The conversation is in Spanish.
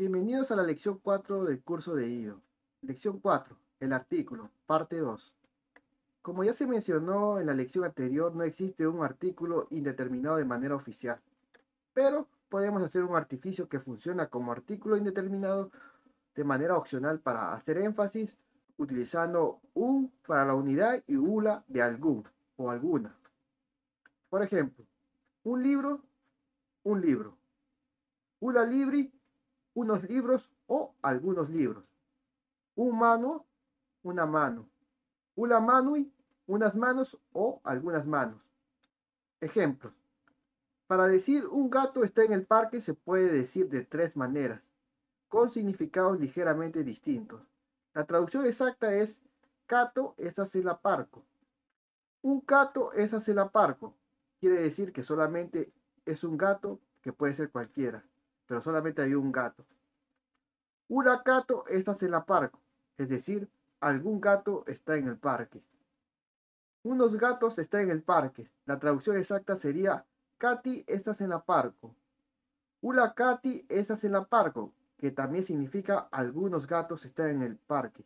Bienvenidos a la lección 4 del curso de IDO. Lección 4, el artículo, parte 2. Como ya se mencionó en la lección anterior, no existe un artículo indeterminado de manera oficial, pero podemos hacer un artificio que funciona como artículo indeterminado de manera opcional para hacer énfasis utilizando un para la unidad y una de algún o alguna. Por ejemplo, un libro, un libro. Ula libri, unos libros o algunos libros. Un mano, una mano. Una mano y unas manos o algunas manos. Ejemplos. Para decir un gato está en el parque se puede decir de tres maneras, con significados ligeramente distintos. La traducción exacta es cato es hacer la parco. Un gato es hacer la parco. Quiere decir que solamente es un gato que puede ser cualquiera pero solamente hay un gato. Una gato estás en la parco, es decir, algún gato está en el parque. Unos gatos están en el parque. La traducción exacta sería Katy estás en la parco. Una Katy estás en la parco, que también significa algunos gatos están en el parque.